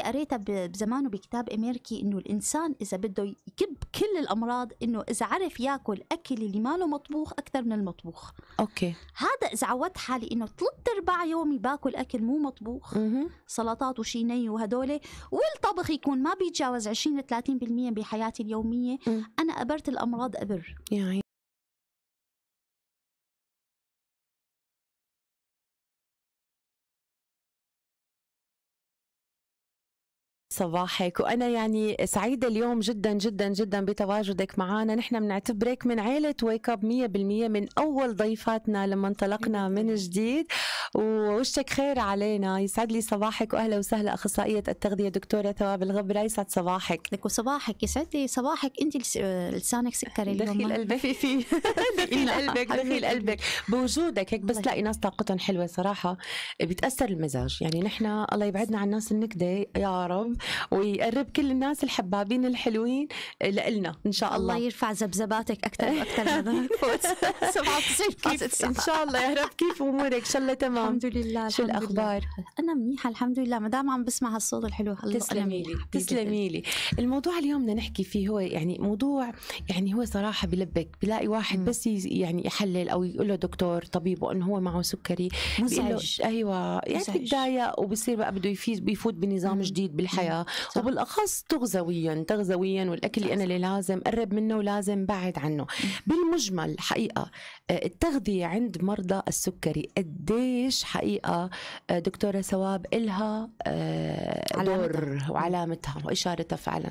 قاعدة قريتها بزمانه بكتاب أمريكي إنه الإنسان إذا بده يكب كل الأمراض إنه إذا عرف ياكل أكل اللي ما له مطبوخ أكثر من المطبوخ أوكي هذا إذا عودت حالي إنه ثلاث أرباع يومي باكل أكل مو مطبوخ سلطات وشي ني وهدول والطبخ يكون ما بيتجاوز 20 30% بحياتي اليومية أنا قبرت الأمراض قبر يعني صباحك وانا يعني سعيده اليوم جدا جدا جدا بتواجدك معنا نحن بنعتبرك من عائله ويك اب 100% من اول ضيفاتنا لما انطلقنا من جديد ووشك خير علينا يسعد لي صباحك واهلا وسهلا اخصائيه التغذيه دكتوره ثواب الغبره يسعد صباحك لك وصباحك يسعد لي صباحك انت لسانك سكري اليوم دخيل قلبك في في دخيل قلبك دخيل قلبك بوجودك هيك بس تلاقي ناس طاقتهم حلوه صراحه بتاثر المزاج يعني نحن الله يبعدنا عن الناس النكده يا رب ويقرب كل الناس الحبابين الحلوين لنا ان شاء الله الله يرفع زبزباتك اكثر واكثر 97 ان شاء الله يا رب كيف امورك ان شاء الله تمام الحمد لله شو الاخبار انا منيحه الحمد لله ما دام عم بسمع هالصوت الحلو تسلمي لي تسلمي لي الموضوع اليوم بدنا نحكي فيه هو يعني موضوع يعني هو صراحه بلبك بلاقي واحد م. بس يعني يحلل او يقول له دكتور طبيبه انه هو معه سكري مزعج ايوه يعني بتضايق وبصير بقى بده يفوت بنظام م. جديد بالحياه صح. وبالاخص تغذويا تغذويا والاكل اللي انا اللي لازم اقرب منه ولازم بعد عنه بالمجمل حقيقه آه، التغذيه عند مرضى السكري قديش حقيقه آه، دكتوره ثواب الها آه، دور وعلامتها واشارتها فعلا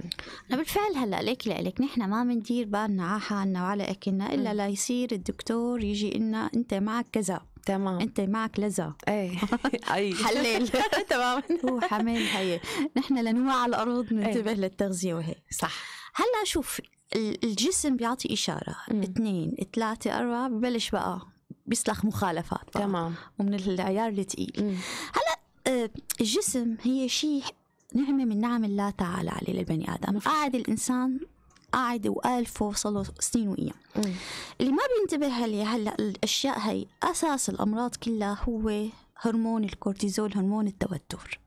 بالفعل هلا ليك لك نحن ما بندير بالنا على حالنا وعلى اكلنا الا لا يصير الدكتور يجي لنا انت معك كذا تمام انت معك لزا اي اي حلال تمام هو حمال هي نحن لنوع على الارض إيه. ننتبه للتغذيه وهي صح هلا شوف الجسم بيعطي اشاره اثنين ثلاثه اربعه ببلش بقى بيسلخ مخالفات بقى. تمام ومن العيار الثقيل هلا آه، الجسم هي شيء نعمه من نعم الله تعالى عليه للبني ادم قاعد الانسان قاعده والفوا وصلوا سنين وايام اللي ما بينتبه هلا الاشياء هي اساس الامراض كلها هو هرمون الكورتيزول هرمون التوتر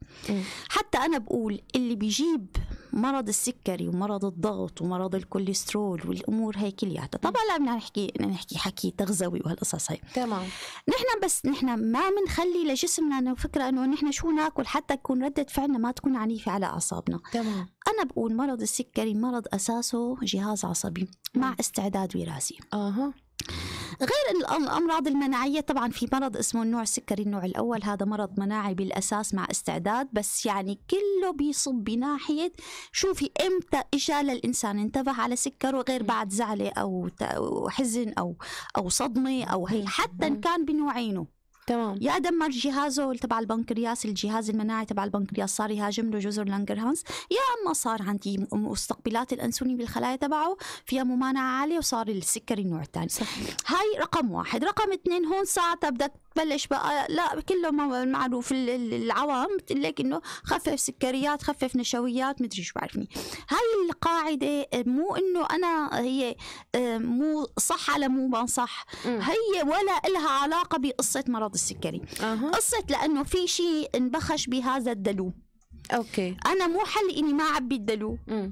حتى انا بقول اللي بيجيب مرض السكري ومرض الضغط ومرض الكوليسترول والامور هي كلياتها طبعا لا بدنا نحكي نحكي حكي تغذوي وهالقصص هي تمام نحن بس نحن ما بنخلي لجسمنا فكره انه نحن شو ناكل حتى تكون رده فعلنا ما تكون عنيفه على اعصابنا تمام انا بقول مرض السكري مرض اساسه جهاز عصبي مع استعداد وراثي اها غير الامراض المناعيه طبعا في مرض اسمه النوع السكري النوع الاول هذا مرض مناعي بالاساس مع استعداد بس يعني كله بيصب بناحيه شوفي امتى اجى للانسان انتبه على سكر وغير بعد زعله او حزن او او صدمه او هي حتى ان كان بنوعينه تمام يا دمر جهازه تبع البنكرياس الجهاز المناعي تبع البنكرياس صار يهاجم له جزر لانجرهانس يا اما صار عندي مستقبلات الانسولين بالخلايا تبعه فيها ممانعه عاليه وصار السكري النوع الثاني هاي رقم واحد رقم اثنين هون ساعتها بدك تبلش بقى لا كله معروف العوام بتقول لك انه خفف سكريات خفف نشويات مدري شو بعرفني هاي القاعده مو انه انا هي آه، مو صح على مو ما صح هي ولا لها علاقه بقصه مرض مرض السكري أه. قصة لأنه في شيء انبخش بهذا الدلو أوكي أنا مو حل إني ما أعبي الدلو م.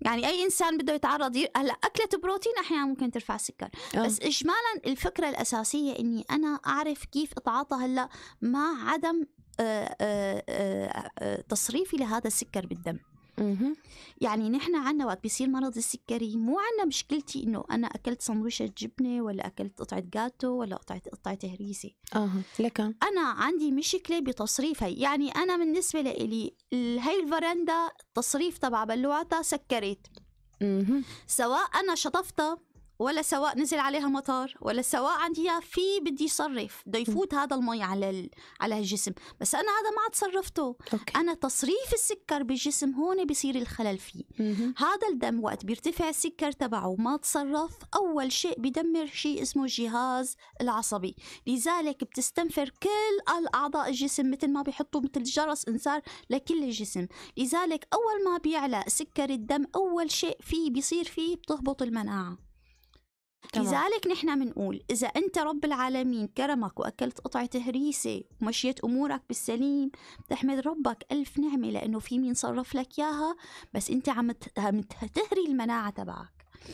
يعني اي انسان بده يتعرض ي... هلا اكله بروتين احيانا ممكن ترفع السكر أوه. بس اجمالا الفكره الاساسيه اني انا اعرف كيف اتعاطى هلا مع عدم آآ آه، آآ آه، آآ آه، تصريفي لهذا السكر بالدم مه. يعني نحن عنا وقت بيصير مرض السكري مو عنا مشكلتي انه انا اكلت سندويشه جبنه ولا اكلت قطعه جاتو ولا قطعه قطعه هريسه اه لكن انا عندي مشكله بتصريفها يعني انا بالنسبه لإلي هي الفرندا التصريف تبع بلوعتها سكرت مه. سواء انا شطفتها ولا سواء نزل عليها مطر ولا سواء عندي في بدي صرف بده يفوت هذا المي على ال... على الجسم بس انا هذا ما تصرفته أوكي. انا تصريف السكر بالجسم هون بصير الخلل فيه مم. هذا الدم وقت بيرتفع السكر تبعه ما تصرف اول شيء بدمر شيء اسمه الجهاز العصبي لذلك بتستنفر كل الاعضاء الجسم مثل ما بيحطوا مثل جرس انذار لكل الجسم لذلك اول ما بيعلى سكر الدم اول شيء فيه بصير فيه بتهبط المناعه طبعا. لذلك نحن بنقول إذا أنت رب العالمين كرمك وأكلت قطعة هريسة ومشيت أمورك بالسليم تحمد ربك ألف نعمة لأنه في مين صرف لك إياها بس أنت عم تهري المناعة تبعك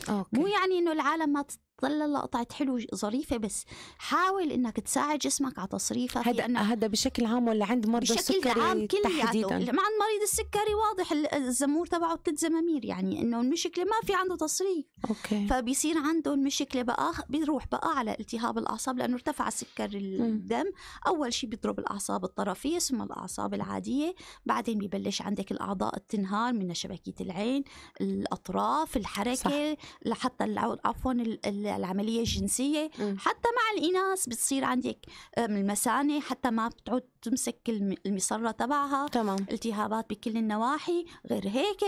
أوكي. مو يعني انه العالم ما تظل اللقطة حلو ظريفة بس حاول انك تساعد جسمك على تصريفها هذا هذا بشكل عام ولا عند مرضى السكري عام تحديدا مع المريض السكري واضح الزمور تبعه ثلاث زمامير يعني انه المشكلة ما في عنده تصريف اوكي فبيصير عنده المشكلة بقى بيروح بقى على التهاب الاعصاب لانه ارتفع سكر الدم اول شيء بيضرب الاعصاب الطرفية ثم الاعصاب العادية بعدين ببلش عندك الاعضاء تنهار من شبكية العين الاطراف الحركة صح. لحتى عفوا ال العمليه الجنسيه م. حتى مع الاناث بتصير عندك آه، المثانه حتى ما بتعود تمسك المصره تبعها تمام. التهابات بكل النواحي غير هيك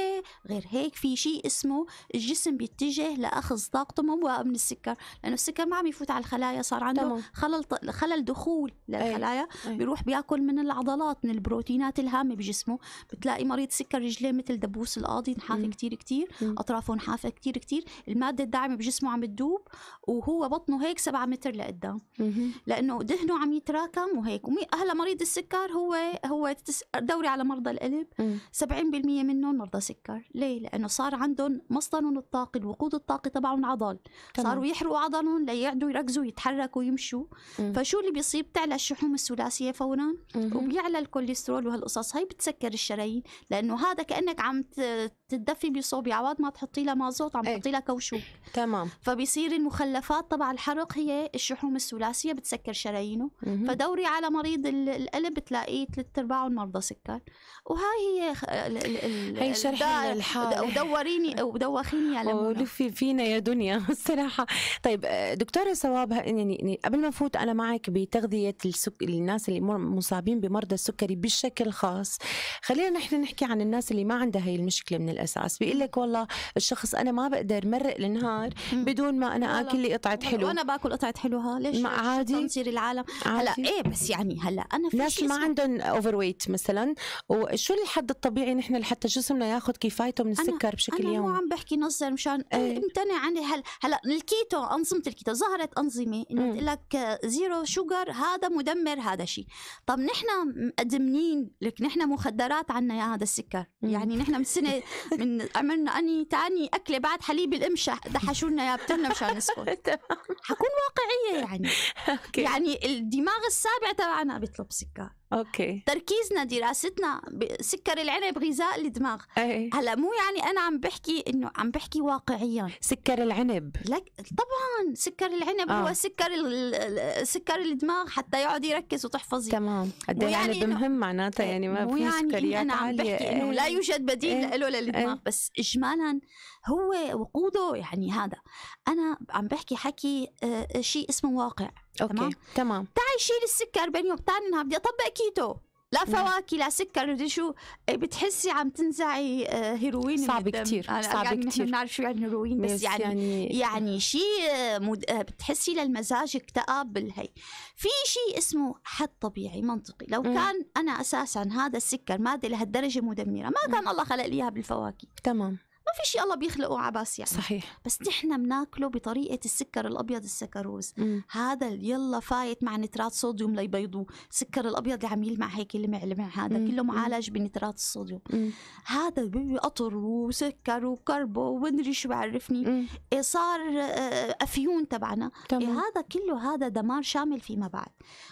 غير هيك في شيء اسمه الجسم بيتجه لاخذ طاقته مو من السكر لانه السكر ما عم يفوت على الخلايا صار عنده تمام. خلل خلل دخول للخلايا أي. أي. بيروح بياكل من العضلات من البروتينات الهامه بجسمه بتلاقي مريض سكر رجليه مثل دبوس القاضي انحاف كثير كثير اطرافه نحافه كثير كثير الماده الداعمه بجسمه عم تدوب وهو بطنه هيك سبعة متر لقدام لانه دهنه عم يتراكم وهيك هلا مريض السكر هو هو دوري على مرضى القلب 70% منهم مرضى سكر ليه لانه صار عندهم مصدرهم الطاقة الوقود الطاقي تبعهم عضل صاروا يحرقوا عضلهم ليقعدوا يركزوا يتحركوا يمشوا فشو اللي بيصيب تعلى الشحوم الثلاثيه فورا وبيعلى الكوليسترول وهالقصص هي بتسكر الشرايين لانه هذا كانك عم تدفي بصوب عواد ما تحطي لها مازوت عم إيه. تحطي لها كوشوك تمام فبيصير المخلفات تبع الحرق هي الشحوم الثلاثيه بتسكر شرايينه فدوري على مريض القلب بتلاقيه ثلاث ارباعه المرضى سكر وهاي هي ال ال هي شرح الحال ودوريني ودوخيني يا ولفي فينا يا دنيا الصراحه طيب آه، دكتوره صواب يعني،, يعني قبل ما افوت انا معك بتغذيه السك... الناس اللي مصابين بمرضى السكري بشكل خاص خلينا نحن نحكي عن الناس اللي ما عندها هي المشكله من الاساس بيقول لك والله الشخص انا ما بقدر مرق النهار بدون ما انا اكل لي قطعه حلو وانا باكل قطعه حلوها ليش ما عادي تصير العالم عادي. هلا ايه بس يعني هلا انا في ناس ما عندهم اوفر ويت مثلا وشو الحد الطبيعي نحن لحتى جسمنا ياخذ كفايته من السكر بشكل يومي انا مو عم بحكي نظر مشان ايه. امتنع إيه، عن هل هلا الكيتو انظمه الكيتو ظهرت انظمه انه إيه. تقول لك زيرو شوجر هذا مدمر هذا شيء طب نحن مقدمين لك نحن مخدرات عنا يا هذا السكر مم. إيه. يعني نحن من سنه من عملنا اني تاني اكله بعد حليب القمشه دحشونا يا بترنا مشان نسكت حكون واقعيه يعني يعني الدماغ السابع تبعنا بيطلب سكر اوكي تركيزنا دراستنا سكر العنب غذاء الدماغ أي. هلا مو يعني انا عم بحكي انه عم بحكي واقعيا سكر العنب لك طبعا سكر العنب آه. هو سكر سكر الدماغ حتى يقعد يركز وتحفظي تمام قد يعني العنب مهم معناتها يعني ما في يعني سكريات إن انا عم بحكي إيه. انه لا إيه. يوجد بديل إيه. له للدماغ إيه. بس اجمالا هو وقوده يعني هذا انا عم بحكي حكي آه، شيء اسمه واقع اوكي تمام, تمام. تعي شيل السكر بين يوم تعال بدي اطبق كيتو لا فواكه لا سكر مدري شو إيه، بتحسي عم تنزعي آه، هيروين صعب كثير آه، صعب يعني كثير بنعرف شو يعني هيروين بس, بس يعني يعني, يعني آه. شيء مد... بتحسي للمزاج اكتئاب بالهي في شيء اسمه حد طبيعي منطقي لو مم. كان انا اساسا هذا السكر ماده لهالدرجه مدمره ما كان مم. الله خلق لي اياها بالفواكه تمام ما في شيء الله بيخلقه عبس يعني صحيح بس نحن بناكله بطريقه السكر الابيض السكروز مم. هذا يلا فايت مع نترات صوديوم ليبيضوه السكر الابيض اللي عم يلمع هيك يلمع لمع هذا مم. كله معالج بنترات الصوديوم مم. هذا قطر وسكر وكربو ومدري شو بعرفني إيه صار آه، آه، افيون تبعنا إيه هذا كله هذا دمار شامل فيما بعد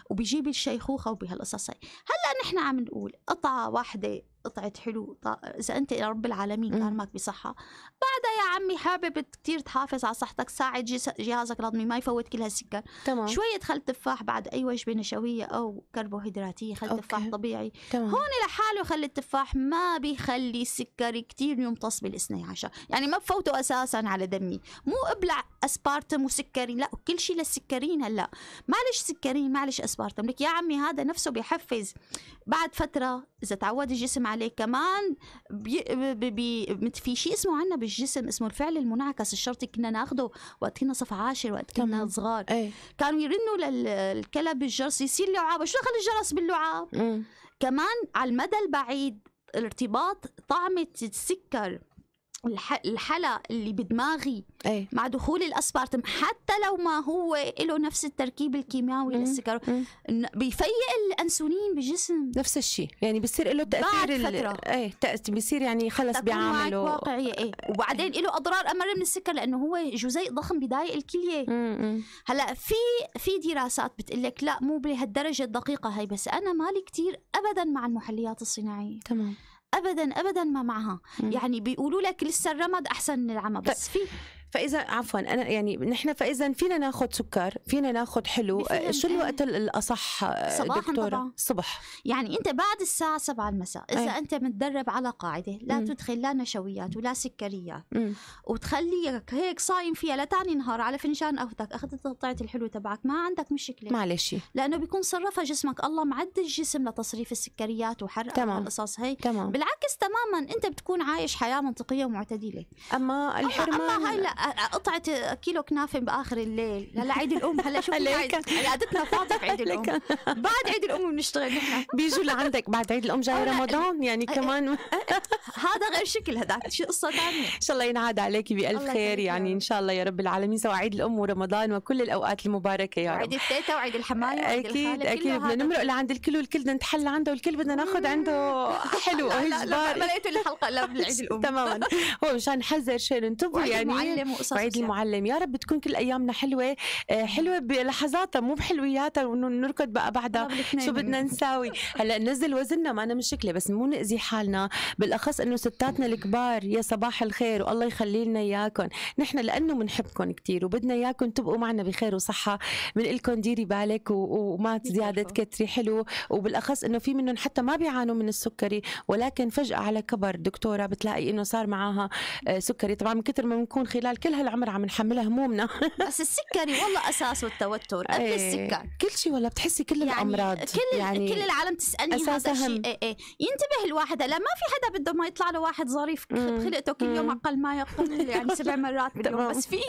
وبيجيب الشيخوخه وبهالقصص هلا نحن عم نقول قطعه واحده قطعة حلو إذا أنت إلى رب العالمين كان بصحة بعدها يا عمي حابب كتير تحافظ على صحتك ساعد جهازك الهضمي ما يفوت كل هالسكر تمام. شوية خل تفاح بعد أي وجبة نشوية أو كربوهيدراتية خل تفاح طبيعي تمام. هون لحاله خل التفاح ما بيخلي السكر كتير يمتص بالاثني عشر يعني ما بفوته أساسا على دمي مو ابلع أسبارتم وسكري لا كل شيء للسكرين هلا معلش سكرين معلش أسبارتم لك يا عمي هذا نفسه بيحفز بعد فترة اذا تعود الجسم عليه كمان بي بي بي في شيء اسمه عندنا بالجسم اسمه الفعل المنعكس الشرطي كنا ناخده وقت كنا صف عاشر وقت كنا صغار أي. كانوا يرنوا للكلب الجرس يصير لعاب شو دخل الجرس باللعاب كمان على المدى البعيد ارتباط طعمة السكر الحلا اللي بدماغي أي. مع دخول الاسبارتم حتى لو ما هو له نفس التركيب الكيماوي للسكر بيفيق الانسولين بالجسم نفس الشيء يعني بصير له تاثير بعد فترة. ايه بصير يعني خلص بيعامله واقعيه ايه وبعدين له اضرار امر من السكر لانه هو جزيء ضخم بضايق الكليه مم. هلا في في دراسات بتقول لك لا مو بهالدرجه الدقيقه هي بس انا مالي كثير ابدا مع المحليات الصناعيه تمام ابدا ابدا ما معها يعني بيقولوا لك لسه الرمد احسن من العمى طيب. بس في فاذا عفوا انا يعني نحن فاذا فينا ناخذ سكر فينا ناخذ حلو آه، شو إيه. الوقت الاصح آه، صباحا دكتوره طبعا. الصبح يعني انت بعد الساعه 7 المساء اذا أي. انت متدرب على قاعده لا م. تدخل لا نشويات ولا سكريات م. وتخليك هيك صايم فيها لتاني نهار على فنجان قهوتك اخذت قطعه الحلو تبعك ما عندك مشكله معلش لانه بيكون صرفها جسمك الله معد الجسم لتصريف السكريات وحرق القصص هي تمام. بالعكس تماما انت بتكون عايش حياه منطقيه ومعتدله اما الحرمان اما هاي لا قطعة كيلو كنافة بآخر الليل هلا عيد الأم هلا شو هلا قعدتنا فاضية عيد الأم بعد عيد الأم بنشتغل نحن بيجوا لعندك بعد عيد الأم جاي رمضان يعني كمان هذا غير شكل هذاك شو قصة ثانية إن شاء الله ينعاد عليكي بألف خير يعني إن شاء الله يا رب العالمين سواء عيد الأم ورمضان وكل الأوقات المباركة يا رب عيد التيتا وعيد الحماية وعيد أكيد أكيد بدنا نمرق لعند الكل والكل بدنا نتحلى عنده والكل بدنا ناخذ عنده حلو لا لا ما لقيتوا الحلقة إلا بالعيد الأم تماما هو مشان نحذر شيء ننتبه يعني ايام وقصص وعيد المعلم يا رب تكون كل ايامنا حلوه آه، حلوه بلحظاتها مو بحلوياتها وانه نركض بقى بعدها شو بدنا يعني. نساوي هلا ننزل وزننا ما انا مشكله بس مو ناذي حالنا بالاخص انه ستاتنا الكبار يا صباح الخير والله يخلي لنا اياكم نحن لانه بنحبكم كثير وبدنا اياكم تبقوا معنا بخير وصحه بنقول لكم ديري بالك وما زياده كتري حلو وبالاخص انه في منهم حتى ما بيعانوا من السكري ولكن فجاه على كبر دكتوره بتلاقي انه صار معاها آه، سكري طبعا من كثر ما بنكون خلال بنزعل كل هالعمر عم نحملها همومنا بس السكري والله اساسه التوتر قبل إيه, ايه السكر كل شيء والله بتحسي كل يعني الامراض كل يعني كل العالم تسالني هذا الشيء ايه ايه ينتبه الواحد هلا ما في حدا بده ما يطلع له واحد ظريف خلقته كل يوم اقل ما يقل يعني سبع مرات باليوم بس في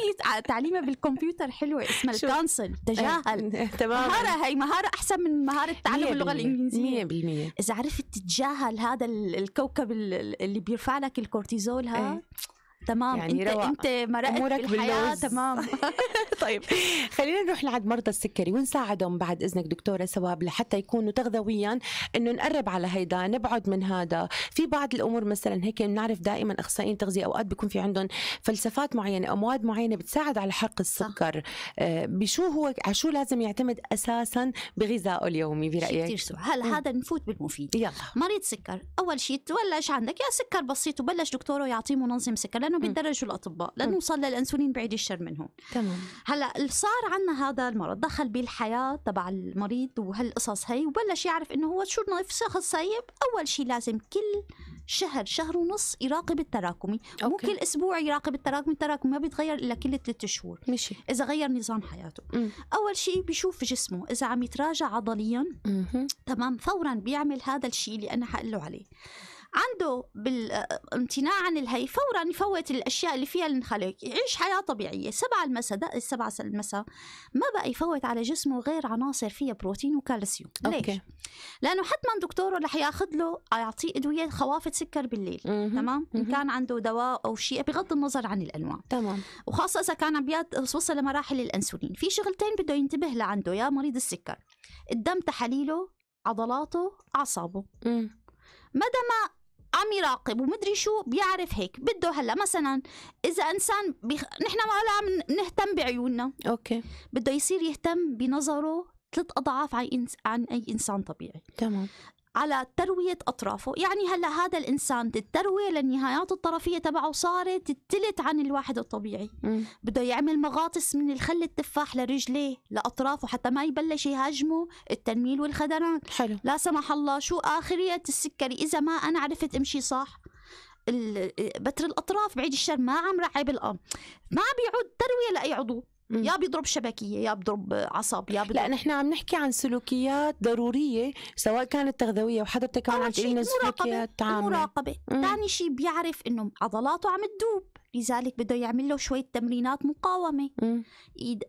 تعليمه بالكمبيوتر حلوه اسمها الكانسل إيه. تجاهل تمام مهاره هي مهاره احسن من مهاره تعلم اللغه الانجليزيه 100% اذا عرفت تتجاهل هذا الكوكب اللي بيرفع لك الكورتيزول هذا إيه. تمام يعني انت رواق. انت مرقت امورك بالحياه باللوز. تمام طيب خلينا نروح لعند مرضى السكري ونساعدهم بعد اذنك دكتوره سواب لحتى يكونوا تغذويا انه نقرب على هيدا نبعد من هذا في بعض الامور مثلا هيك بنعرف دائما اخصائيين تغذيه اوقات بيكون في عندهم فلسفات معينه او مواد معينه بتساعد على حرق السكر آه بشو هو عشو شو لازم يعتمد اساسا بغذائه اليومي برايك كثير سؤال هلا هذا نفوت بالمفيد يلا مريض سكر اول شيء تولش عندك يا سكر بسيط وبلش دكتوره يعطيه منظم سكر لانه لانه بيتدرجوا الاطباء لانه وصل للانسولين بعيد الشر منهم تمام هلا صار عندنا هذا المرض دخل بالحياه تبع المريض وهالقصص هي وبلش يعرف انه هو شو شخص سايب اول شيء لازم كل شهر شهر ونص يراقب التراكمي أوكي. كل اسبوع يراقب التراكمي التراكمي ما بيتغير الا كل ثلاثة شهور مشي. اذا غير نظام حياته م. اول شيء بيشوف جسمه اذا عم يتراجع عضليا م. تمام فورا بيعمل هذا الشيء اللي انا حقله عليه عنده بالامتناع آه، عن الهي فورا يفوت الاشياء اللي فيها الانخلاق يعيش حياه طبيعيه سبعة المساء السبعة المساء ما بقى يفوت على جسمه غير عناصر فيها بروتين وكالسيوم ليش أوكي. لانه حتما دكتوره رح ياخذ له يعطيه ادويه خوافض سكر بالليل تمام ان كان عنده دواء او شيء بغض النظر عن الانواع تمام وخاصه اذا كان عم وصل لمراحل الانسولين في شغلتين بده ينتبه لعنده يا مريض السكر الدم تحاليله عضلاته اعصابه مدى ما عم يراقب ومدري شو بيعرف هيك بده هلا مثلا اذا انسان بيخ... نحن ما عم نهتم بعيوننا اوكي بده يصير يهتم بنظره ثلاث اضعاف عن عن اي انسان طبيعي تمام على تروية أطرافه يعني هلا هذا الإنسان التروية للنهايات الطرفية تبعه صارت التلت عن الواحد الطبيعي بده يعمل مغاطس من الخل التفاح لرجليه لأطرافه حتى ما يبلش يهاجمه التنميل والخدران حلو. لا سمح الله شو آخرية السكري إذا ما أنا عرفت أمشي صح بتر الأطراف بعيد الشر ما عم رعب الأم ما بيعود تروية لأي عضو يا بيضرب شبكيه يا بيضرب عصب يا بيضرب لا نحن عم نحكي عن سلوكيات ضروريه سواء كانت تغذويه وحضرتك كمان عم تقولي سلوكيات عامه مراقبة ثاني شيء بيعرف انه عضلاته عم تدوب لذلك بده يعمل له شوية تمرينات مقاومة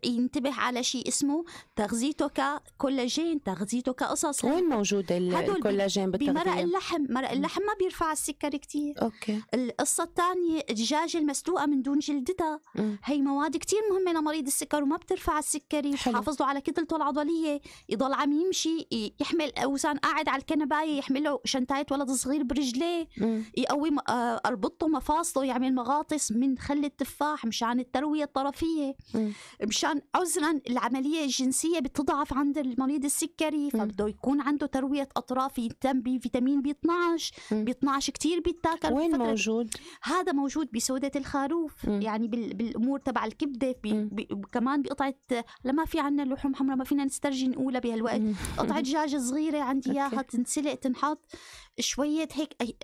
ينتبه على شيء اسمه تغذيته ككولاجين تغذيته كقصص وين موجود الكولاجين بالتغذية؟ بمرق اللحم مرق اللحم ما بيرفع السكر كتير أوكي. القصة الثانية الدجاجة المسلوقة من دون جلدتها هي مواد كتير مهمة لمريض السكر وما بترفع السكري بتحافظ له على كتلته العضلية يضل عم يمشي يحمل أوزان قاعد على الكنباية يحمل له شنطايه ولد صغير برجليه يقوي آه، أربطته مفاصله يعمل مغاطس من خل التفاح مشان الترويه الطرفيه مشان عذرا العمليه الجنسيه بتضعف عند المريض السكري فبده يكون عنده ترويه اطراف يهتم بفيتامين بي 12 بي 12 كثير بيتاكل وين موجود؟ هذا موجود بسوده الخروف يعني بالامور تبع الكبده كمان بقطعه لما في عندنا لحوم حمراء ما فينا نسترجي نقولها بهالوقت قطعه دجاجه صغيره عندي اياها تنسلق تنحط شوية هيك آه،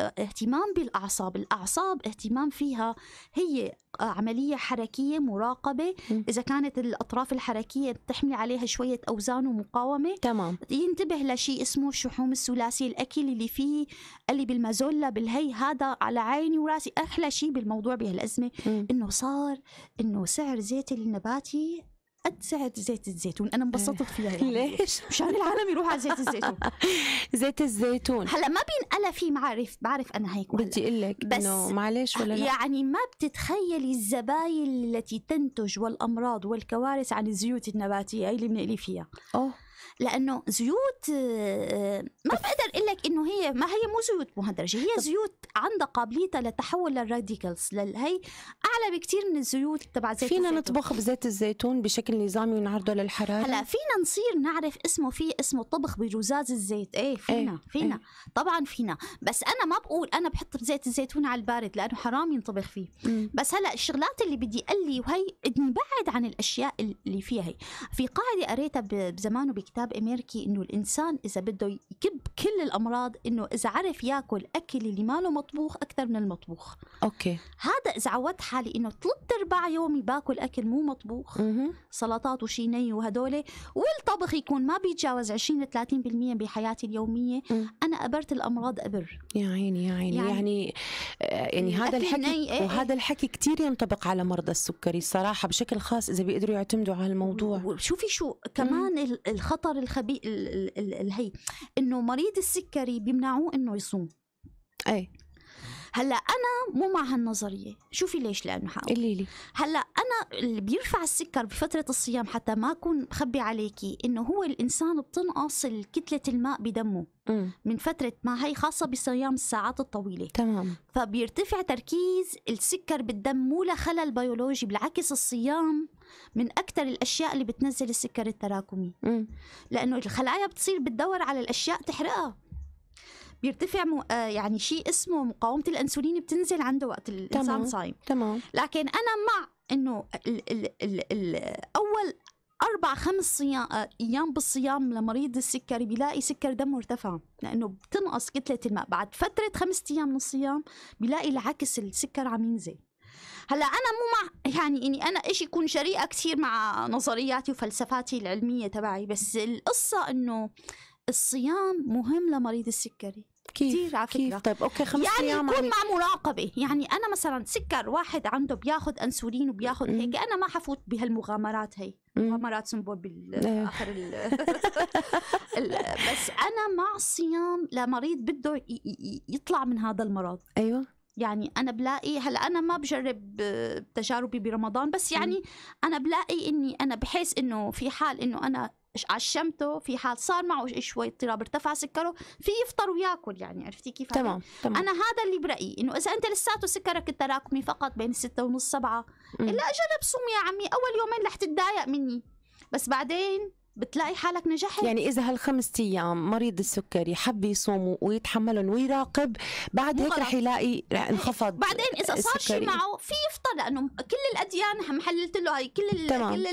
آه، اهتمام بالأعصاب الأعصاب اهتمام فيها هي آه، عملية حركية مراقبة إذا كانت الأطراف الحركية تحمل عليها شوية أوزان ومقاومة تمام ينتبه لشيء اسمه الشحوم الثلاثي الأكل اللي فيه اللي بالمازولا بالهي هذا على عيني وراسي أحلى شيء بالموضوع بهالأزمة إنه صار إنه سعر زيت النباتي اتسع زيت الزيتون انا انبسطت فيها يعني. ليش مشان العالم يروح على زيت الزيتون زيت الزيتون هلا ما بينقلى في معرف بعرف انا هيك بدي اقول لك بس معلش ولا لا. يعني ما بتتخيلي الزباين التي تنتج والامراض والكوارث عن الزيوت النباتيه اللي بنقلي فيها اوه لانه زيوت آه، ما بقدر اقول لك انه هي ما هي مو زيوت مهدرجه هي زيوت عندها قابليتها للتحول للراديكلز هي اعلى بكثير من الزيوت تبع زيت فينا الزيتون. نطبخ بزيت الزيتون بشكل نظامي ونعرضه للحراره هلا فينا نصير نعرف اسمه في اسمه طبخ بجزاز الزيت ايه, إيه، فينا ايه. فينا ايه. طبعا فينا بس انا ما بقول انا بحط زيت الزيتون على البارد لانه حرام ينطبخ فيه م. بس هلا الشغلات اللي بدي قال لي وهي نبعد عن الاشياء اللي فيها هي في قاعده قريتها بزمان بك كتاب امريكي انه الانسان اذا بده يكب كل الامراض انه اذا عرف ياكل اكل اللي ماله مطبوخ اكثر من المطبوخ اوكي هذا اذا عودت حالي انه ثلاث ارباع يومي باكل اكل مو مطبوخ سلطات وشي ني وهدول والطبخ يكون ما بيتجاوز 20 ل 30% بحياتي اليوميه انا ابرت الامراض ابر يا عيني يا عيني يعني يعني, آه، يعني, يعني هذا الحكي إيه وهذا إيه. الحكي كثير ينطبق على مرضى السكري الصراحه بشكل خاص اذا بيقدروا يعتمدوا على الموضوع وشوفي شو كمان الخطا الخطر الخبي الهي انه مريض السكري بيمنعوه انه يصوم اي هلا انا مو مع هالنظريه شوفي ليش لانه قولي لي هلا انا اللي بيرفع السكر بفتره الصيام حتى ما اكون مخبي عليكي انه هو الانسان بتنقص كتله الماء بدمه م. من فتره ما هي خاصه بصيام الساعات الطويله تمام فبيرتفع تركيز السكر بالدم مو لخلل بيولوجي بالعكس الصيام من اكثر الاشياء اللي بتنزل السكر التراكمي م. لانه الخلايا بتصير بتدور على الاشياء تحرقها بيرتفع آه، يعني شيء اسمه مقاومه الانسولين بتنزل عنده وقت الانسان صايم تمام لكن انا مع انه ال... ال... ال... ال... اول اربع خمس صيام آه، ايام بالصيام لمريض السكري بيلاقي سكر دمه ارتفع لانه بتنقص كتله الماء بعد فتره خمس ايام من الصيام بيلاقي العكس السكر عم ينزل هلا انا مو مع يعني اني انا ايش يكون شريئه كثير مع نظرياتي وفلسفاتي العلميه تبعي بس القصه انه الصيام مهم لمريض السكري كيف كثير على فكرة كيف طيب اوكي خمس يعني ايام يكون مع مراقبه يعني انا مثلا سكر واحد عنده بياخذ انسولين وبياخذ هيك انا ما حفوت بهالمغامرات هي مغامرات سنبول بالاخر إيه. ال... ال... بس انا مع الصيام لمريض بده يطلع من هذا المرض ايوه يعني انا بلاقي هلا انا ما بجرب تجاربي برمضان بس يعني انا بلاقي اني انا بحس انه في حال انه انا عشمته في حال صار معه شوي اضطراب ارتفع سكره في يفطر وياكل يعني عرفتي كيف تمام تمام انا هذا اللي برايي انه اذا انت لساته سكرك التراكمي فقط بين الستة ونص سبعة الا اجرب صوم يا عمي اول يومين رح تتضايق مني بس بعدين بتلاقي حالك نجحت يعني اذا هالخمس ايام مريض السكري حب يصوم ويتحملهم ويراقب بعد هيك رح يلاقي رح انخفض بعدين اذا صار شيء معه في يفطر لانه كل الاديان محللت له هاي كل تمام. كل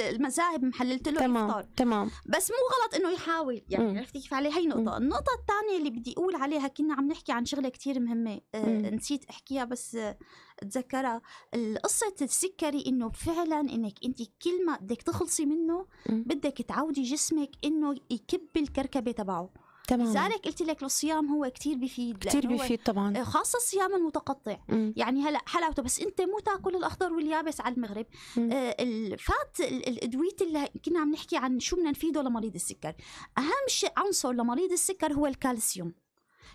المذاهب محللت له تمام. يفطر تمام بس مو غلط انه يحاول يعني عرفتي كيف عليه هي نقطه م. النقطه الثانيه اللي بدي اقول عليها كنا عم نحكي عن شغله كثير مهمه آه نسيت احكيها بس تذكرها آه، اتذكرها قصه السكري انه فعلا انك انت كل ما بدك تخلصي منه بدك تعودي جسمك انه يكب الكركبه تبعه تمام لذلك قلت لك الصيام هو كثير بفيد كثير بفيد طبعا آه، خاصه الصيام المتقطع م. يعني هلا حلاوته بس انت مو تاكل الاخضر واليابس على المغرب آه فات الادويه اللي كنا عم نحكي عن شو بدنا نفيده لمريض السكر اهم شيء عنصر لمريض السكر هو الكالسيوم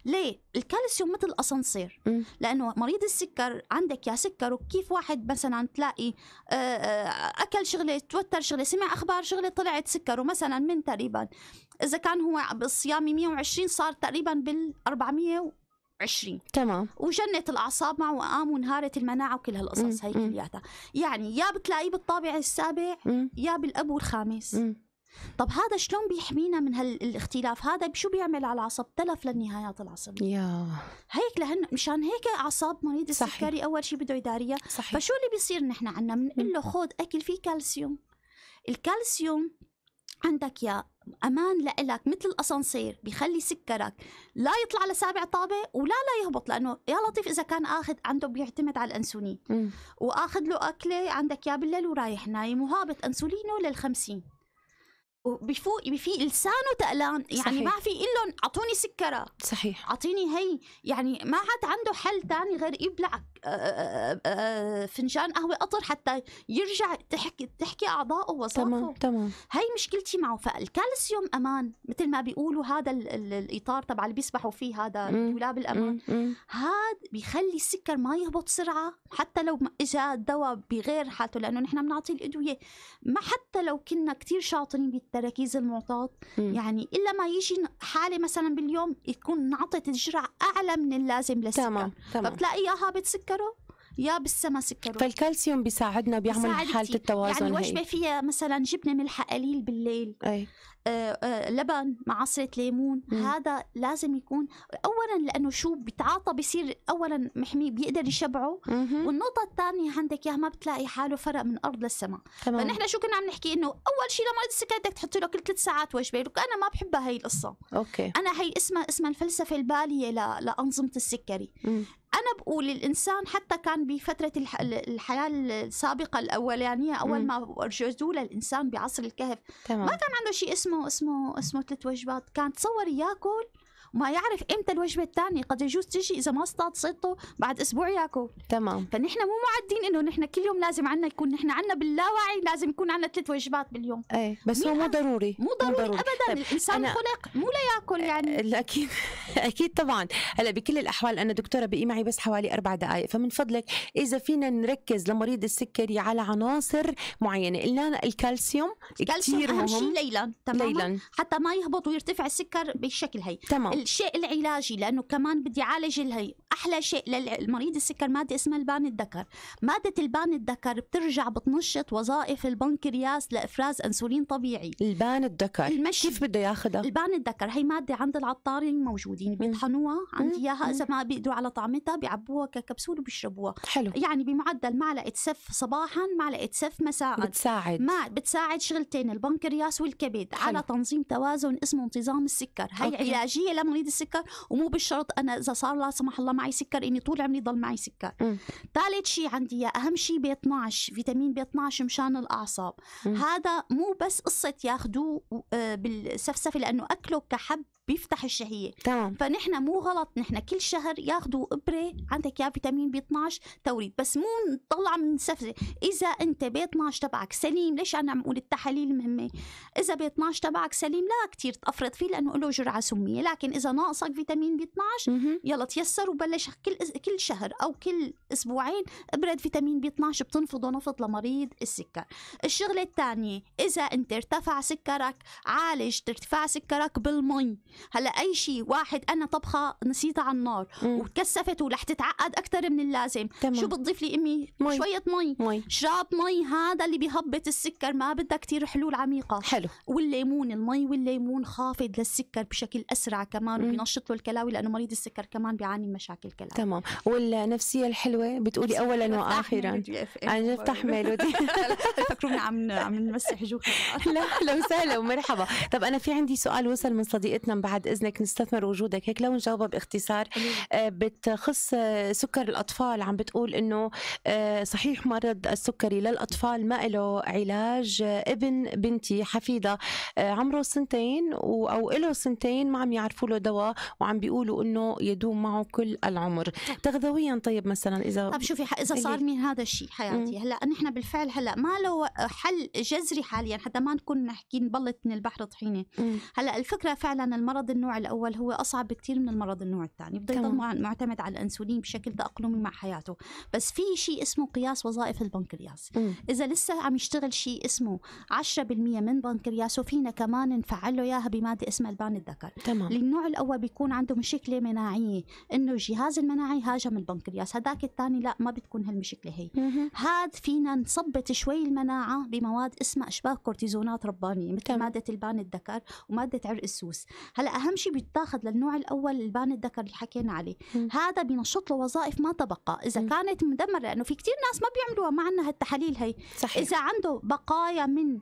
ليه الكالسيوم مثل الاسانسير لانه مريض السكر عندك يا سكر وكيف واحد مثلا تلاقي آه، آه، اكل شغله توتر شغله سمع اخبار شغله طلعت سكره مثلا من تقريبا اذا كان هو بالصيام 120 صار تقريبا بال 420 تمام وجنت الاعصاب معه وقام وانهارت المناعه وكل هالقصص هي كلياتها يعني يا بتلاقيه بالطابع السابع مم. يا بالابو الخامس مم. طب هذا شلون بيحمينا من هالاختلاف هذا شو بيعمل على العصب تلف للنهايات العصبيه يا هيك لهن مشان هيك اعصاب مريض السكري اول شيء بده يداريه صحيح. فشو اللي بيصير نحن عنا بنقول له خذ اكل فيه كالسيوم الكالسيوم عندك يا امان لإلك مثل الاسانسير بيخلي سكرك لا يطلع لسابع طابه ولا لا يهبط لانه يا لطيف اذا كان اخذ عنده بيعتمد على الانسولين واخذ له اكله عندك يا بالليل ورايح نايم وهابط انسولينه لل50 وبفوق في لسانه تقلان يعني صحيح. ما في إلهم أعطوني سكرة صحيح أعطيني هي يعني ما عاد عنده حل تاني غير يبلعك فنجان قهوه قطر حتى يرجع تحكي تحكي اعضائه وصفه تمام تمام هي مشكلتي معه فالكالسيوم امان مثل ما بيقولوا هذا الاطار تبع اللي بيسبحوا فيه هذا دولاب الامان هذا بيخلي السكر ما يهبط سرعة حتى لو اجى الدواء بغير حالته لانه نحن بنعطي الادويه ما حتى لو كنا كثير شاطرين بالتراكيز المعطاه يعني الا ما يجي حاله مثلا باليوم تكون انعطت الجرعه اعلى من اللازم للسكر تمام تمام فبتلاقيها هابط سكر سكره يا بالسما مسكره فالكالسيوم بيساعدنا بيعمل حاله التوازن يعني وجبه فيها مثلا جبنه ملح قليل بالليل أي. آه آه لبن مع عصره ليمون م. هذا لازم يكون اولا لانه شو بيتعاطى بصير اولا محمي بيقدر يشبعه م. والنقطه الثانيه عندك ياها ما بتلاقي حاله فرق من ارض للسماء فنحن شو كنا عم نحكي انه اول شيء لمريض السكر بدك تحطي له كل ثلاث ساعات وجبه لك انا ما بحبها هي القصه اوكي انا هي اسمها اسمها الفلسفه الباليه لانظمه السكري انا بقول الانسان حتى كان بفتره الحياه السابقه الاولانيه اول ما رجزوا للانسان بعصر الكهف تمام. ما كان عنده شيء اسمه اسمه اسمه ثلاث وجبات كان تصور ياكل وما يعرف امتى الوجبه الثانيه قد يجوز تجي اذا ما اصطاد صيدته بعد اسبوع ياكل تمام فنحن مو معدين انه نحن كل يوم لازم عنا يكون نحن عنا باللاوعي لازم يكون عنا ثلاث وجبات باليوم ايه بس هو مو ضروري مو ضروري, ضروري. ابدا طيب. الانسان خلق مو لياكل يعني اكيد اكيد طبعا هلا بكل الاحوال انا دكتوره بقي معي بس حوالي اربع دقائق فمن فضلك اذا فينا نركز لمريض السكري على عناصر معينه قلنا الكالسيوم كثير مهم شيء ليلا تمام ليلا. حتى ما يهبط ويرتفع السكر بالشكل هي تمام الشيء العلاجي لانه كمان بدي اعالج الهي احلى شيء للمريض السكر ماده اسمها البان الذكر ماده البان الذكر بترجع بتنشط وظائف البنكرياس لافراز انسولين طبيعي البان الذكر كيف بده ياخذها البان الذكر هي ماده عند العطارين موجودين بيطحنوها عندي اياها اذا ما بيقدروا على طعمتها بيعبوها ككبسول وبيشربوها حلو يعني بمعدل معلقه سف صباحا معلقه سف مساء بتساعد ما بتساعد شغلتين البنكرياس والكبد حلو. على تنظيم توازن اسمه انتظام السكر هي أوكي. علاجيه لما مريض السكر ومو بالشرط انا اذا صار لا سمح الله معي سكر اني طول عمري ضل معي سكر ثالث شيء عندي اهم شيء بي 12 فيتامين بي 12 مشان الاعصاب مم. هذا مو بس قصه ياخذوه آه، بالسفسفه لانه اكله كحب بيفتح الشهيه تمام فنحن مو غلط نحن كل شهر ياخذوا ابره عندك يا فيتامين بي 12 توريد بس مو نطلع من سفزه اذا انت بي 12 تبعك سليم ليش انا عم اقول التحاليل مهمه اذا بي 12 تبعك سليم لا كثير تافرط فيه لانه له جرعه سميه لكن اذا ناقصك فيتامين بي 12 مم. يلا تيسر وبلش كل كل شهر او كل اسبوعين ابره فيتامين بي 12 بتنفضه نفض لمريض السكر الشغله الثانيه اذا انت ارتفع سكرك عالج ارتفاع سكرك بالمي هلا اي شيء واحد انا طبخه نسيتها على النار وتكثفت ورح تتعقد اكثر من اللازم تمام. شو بتضيف لي امي مي. شويه مي. مي شراب مي هذا اللي بيهبط السكر ما بدها كثير حلول عميقه حلو والليمون المي والليمون خافض للسكر بشكل اسرع كمان وبينشط له الكلاوي لانه مريض السكر كمان بيعاني من مشاكل كلاوي تمام والنفسيه الحلوه بتقولي اولا واخرا عن جد ميلودي فكروني عم عم نمسح جوك لا اهلا وسهلا ومرحبا طب انا في عندي سؤال وصل من صديقتنا بعد اذنك نستثمر وجودك هيك لو نجاوبها باختصار آه، بتخص آه، سكر الاطفال عم بتقول انه آه، صحيح مرض السكري للاطفال ما له علاج ابن بنتي حفيده عمره سنتين او له سنتين ما عم يعرفوا له دواء وعم بيقولوا انه يدوم معه كل العمر طيب. تغذويا طيب مثلا اذا طب شوفي اذا صار من هذا الشيء حياتي هلا نحن بالفعل هلا ما له حل جذري حاليا حتى ما نكون نحكي نبلط من البحر طحينه هلا الفكره فعلا مرض النوع الأول هو أصعب بكثير من المرض النوع الثاني بده يضل معتمد على الأنسولين بشكل تأقلمي مع حياته بس في شيء اسمه قياس وظائف البنكرياس م. إذا لسه عم يشتغل شيء اسمه 10% من بنكرياسه فينا كمان نفعل له إياها بمادة اسمها البان الذكر تمام النوع الأول بيكون عنده مشكلة مناعية إنه الجهاز المناعي هاجم البنكرياس هذاك الثاني لا ما بتكون هالمشكلة هي هذا فينا نثبت شوي المناعة بمواد اسمها أشباه كورتيزونات ربانية مثل تمام. مادة البان الذكر ومادة عرق السوس هلا اهم شيء بيتاخذ للنوع الاول البان الذكر اللي حكينا عليه هذا بنشط له وظائف ما تبقى اذا م. كانت مدمره لانه في كثير ناس ما بيعملوها ما عندنا هالتحاليل هي صحيح. اذا عنده بقايا من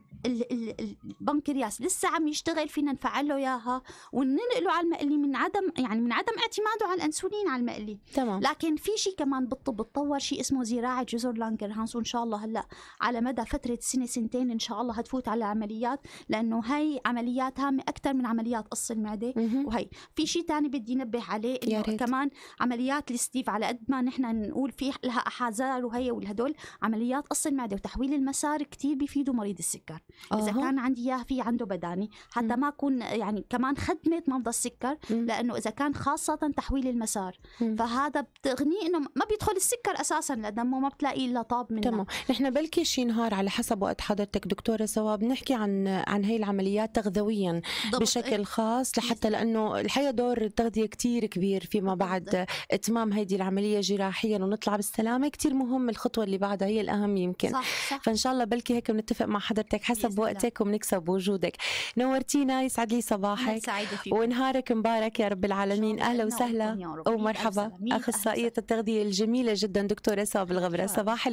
البنكرياس لسه عم يشتغل فينا نفعل له اياها وننقله على المقلي من عدم يعني من عدم اعتماده على الانسولين على المقلي تمام لكن في شيء كمان بالطب تطور شيء اسمه زراعه جزر لانجر هانس وان شاء الله هلا على مدى فتره سنه سنتين ان شاء الله هتفوت على عمليات لانه هي عمليات هامه اكثر من عمليات قص المناعه المعده وهي في شيء ثاني بدي نبه عليه انه كمان عمليات الستيف على قد ما نحن نقول في لها احازار وهي والهدول عمليات قص المعده وتحويل المسار كثير بيفيدوا مريض السكر أوه. اذا كان عندي اياه في عنده بداني حتى ما اكون يعني كمان خدمت مرضى السكر لانه اذا كان خاصه تحويل المسار فهذا بتغنيه انه ما بيدخل السكر اساسا لدمه ما بتلاقيه الا طاب منه تمام نحن بلكي شي نهار على حسب وقت حضرتك دكتوره سوا بنحكي عن عن هي العمليات تغذويا بشكل خاص لحتى لانه الحياه دور التغذيه كتير كبير فيما بعد اتمام هذه العمليه جراحيا ونطلع بالسلامه كتير مهم الخطوه اللي بعدها هي الاهم يمكن صح صح. فان شاء الله بلكي هيك بنتفق مع حضرتك حسب وقتك وبنكسب وجودك نورتينا يسعد لي صباحك ونهارك مبارك يا رب العالمين اهلا وسهلا ومرحبا اخصائيه التغذيه الجميله جدا دكتوره صاب الغبره صباح